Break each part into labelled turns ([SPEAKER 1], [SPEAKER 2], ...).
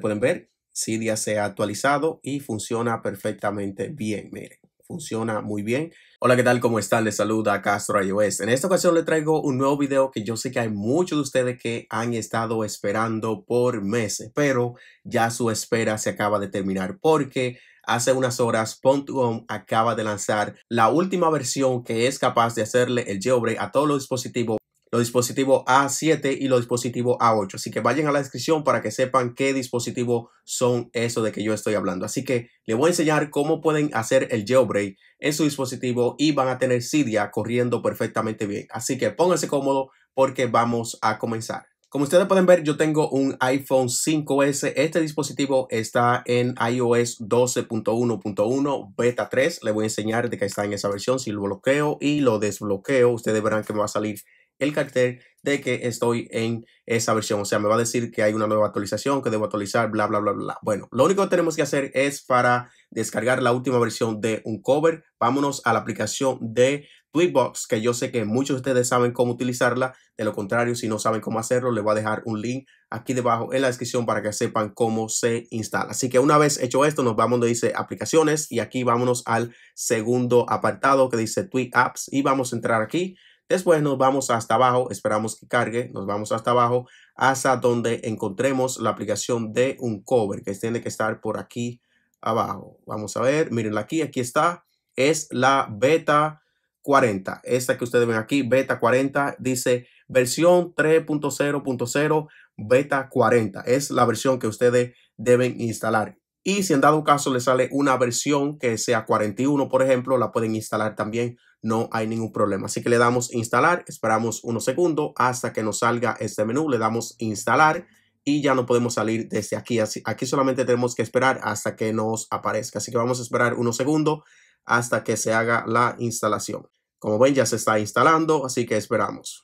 [SPEAKER 1] pueden ver, Cydia se ha actualizado y funciona perfectamente bien. Miren, funciona muy bien. Hola, ¿qué tal? ¿Cómo están? Les saluda Castro iOS. En esta ocasión les traigo un nuevo video que yo sé que hay muchos de ustedes que han estado esperando por meses, pero ya su espera se acaba de terminar porque hace unas horas Pont.com acaba de lanzar la última versión que es capaz de hacerle el jailbreak a todos los dispositivos los dispositivos A7 y los dispositivos A8. Así que vayan a la descripción para que sepan qué dispositivos son esos de que yo estoy hablando. Así que les voy a enseñar cómo pueden hacer el jailbreak en su dispositivo y van a tener Cydia corriendo perfectamente bien. Así que pónganse cómodo porque vamos a comenzar. Como ustedes pueden ver, yo tengo un iPhone 5S. Este dispositivo está en iOS 12.1.1 beta 3. Le voy a enseñar de que está en esa versión. Si lo bloqueo y lo desbloqueo, ustedes verán que me va a salir el cartel de que estoy en esa versión. O sea, me va a decir que hay una nueva actualización, que debo actualizar, bla, bla, bla, bla. Bueno, lo único que tenemos que hacer es para descargar la última versión de un cover. Vámonos a la aplicación de Tweetbox, que yo sé que muchos de ustedes saben cómo utilizarla. De lo contrario, si no saben cómo hacerlo, les voy a dejar un link aquí debajo en la descripción para que sepan cómo se instala. Así que una vez hecho esto, nos vamos donde dice aplicaciones y aquí vámonos al segundo apartado que dice Tweet Apps y vamos a entrar aquí. Después nos vamos hasta abajo, esperamos que cargue, nos vamos hasta abajo hasta donde encontremos la aplicación de un cover que tiene que estar por aquí abajo. Vamos a ver, miren aquí, aquí está, es la beta 40. Esta que ustedes ven aquí, beta 40, dice versión 3.0.0 beta 40. Es la versión que ustedes deben instalar. Y si en dado caso les sale una versión que sea 41, por ejemplo, la pueden instalar también no hay ningún problema. Así que le damos instalar, esperamos unos segundos hasta que nos salga este menú, le damos instalar y ya no podemos salir desde aquí. Así, aquí solamente tenemos que esperar hasta que nos aparezca. Así que vamos a esperar unos segundos hasta que se haga la instalación. Como ven, ya se está instalando, así que esperamos.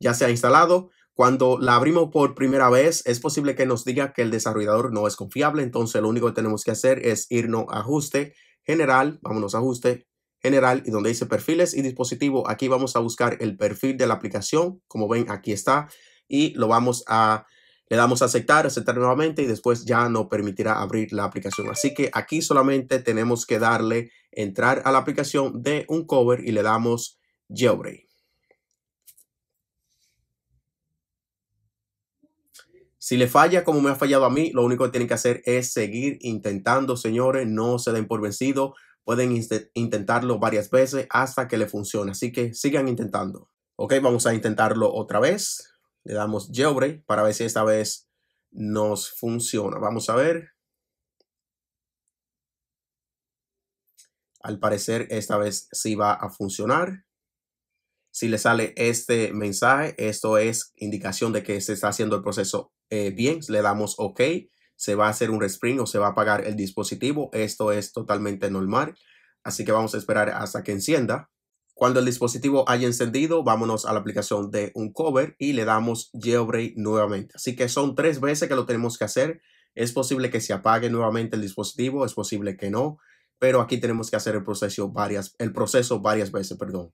[SPEAKER 1] Ya se ha instalado. Cuando la abrimos por primera vez, es posible que nos diga que el desarrollador no es confiable. Entonces, lo único que tenemos que hacer es irnos a ajuste general, vámonos a ajuste general y donde dice perfiles y dispositivo, aquí vamos a buscar el perfil de la aplicación. Como ven, aquí está y lo vamos a le damos a aceptar, aceptar nuevamente y después ya no permitirá abrir la aplicación. Así que aquí solamente tenemos que darle entrar a la aplicación de un cover y le damos jailbreak. Si le falla como me ha fallado a mí, lo único que tienen que hacer es seguir intentando, señores, no se den por vencido. Pueden intentarlo varias veces hasta que le funcione. Así que sigan intentando. Ok, vamos a intentarlo otra vez. Le damos jailbreak para ver si esta vez nos funciona. Vamos a ver. Al parecer esta vez sí va a funcionar. Si le sale este mensaje, esto es indicación de que se está haciendo el proceso eh, bien. Le damos OK se va a hacer un respring o se va a apagar el dispositivo. Esto es totalmente normal. Así que vamos a esperar hasta que encienda. Cuando el dispositivo haya encendido, vámonos a la aplicación de un cover y le damos GeoBray nuevamente. Así que son tres veces que lo tenemos que hacer. Es posible que se apague nuevamente el dispositivo, es posible que no, pero aquí tenemos que hacer el proceso varias, el proceso varias veces, perdón.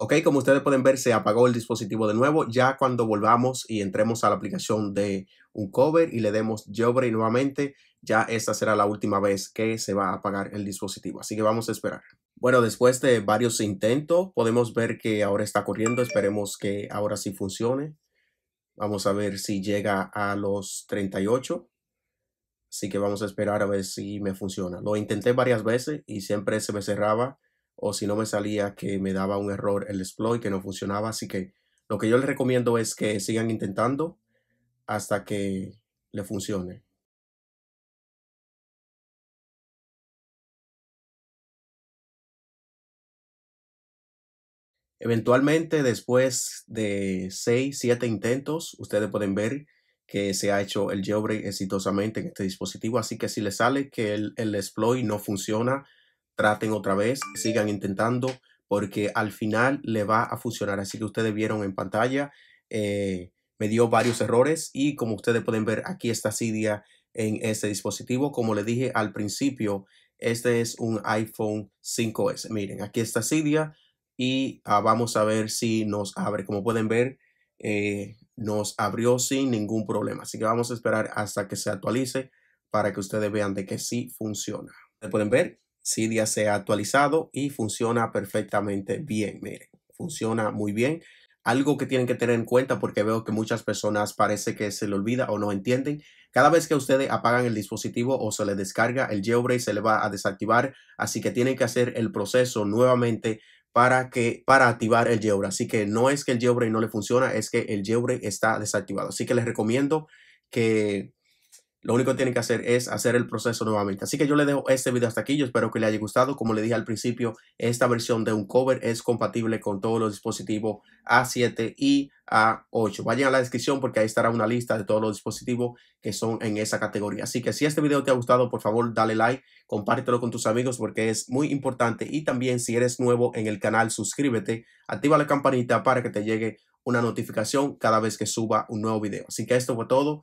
[SPEAKER 1] Ok, como ustedes pueden ver, se apagó el dispositivo de nuevo. Ya cuando volvamos y entremos a la aplicación de un cover y le demos Jailbreak nuevamente, ya esta será la última vez que se va a apagar el dispositivo. Así que vamos a esperar. Bueno, después de varios intentos, podemos ver que ahora está corriendo. Esperemos que ahora sí funcione. Vamos a ver si llega a los 38. Así que vamos a esperar a ver si me funciona. Lo intenté varias veces y siempre se me cerraba o si no me salía que me daba un error el exploit que no funcionaba. Así que lo que yo les recomiendo es que sigan intentando hasta que le funcione. Eventualmente, después de 6, 7 intentos, ustedes pueden ver que se ha hecho el jailbreak exitosamente en este dispositivo. Así que si le sale que el, el exploit no funciona traten otra vez, sigan intentando, porque al final le va a funcionar. Así que ustedes vieron en pantalla, eh, me dio varios errores y como ustedes pueden ver, aquí está Cydia en este dispositivo. Como le dije al principio, este es un iPhone 5S. Miren, aquí está Cydia y ah, vamos a ver si nos abre. Como pueden ver, eh, nos abrió sin ningún problema. Así que vamos a esperar hasta que se actualice para que ustedes vean de que sí funciona. Pueden ver, Cydia se ha actualizado y funciona perfectamente bien. Miren, funciona muy bien. Algo que tienen que tener en cuenta porque veo que muchas personas parece que se le olvida o no entienden. Cada vez que ustedes apagan el dispositivo o se le descarga, el jailbreak se le va a desactivar. Así que tienen que hacer el proceso nuevamente para, que, para activar el jailbreak. Así que no es que el jailbreak no le funciona, es que el jailbreak está desactivado. Así que les recomiendo que lo único que tienen que hacer es hacer el proceso nuevamente. Así que yo le dejo este video hasta aquí. Yo espero que le haya gustado. Como le dije al principio, esta versión de un cover es compatible con todos los dispositivos A7 y A8. Vayan a la descripción porque ahí estará una lista de todos los dispositivos que son en esa categoría. Así que si este video te ha gustado, por favor, dale like, compártelo con tus amigos porque es muy importante. Y también si eres nuevo en el canal, suscríbete, activa la campanita para que te llegue una notificación cada vez que suba un nuevo video. Así que esto fue todo.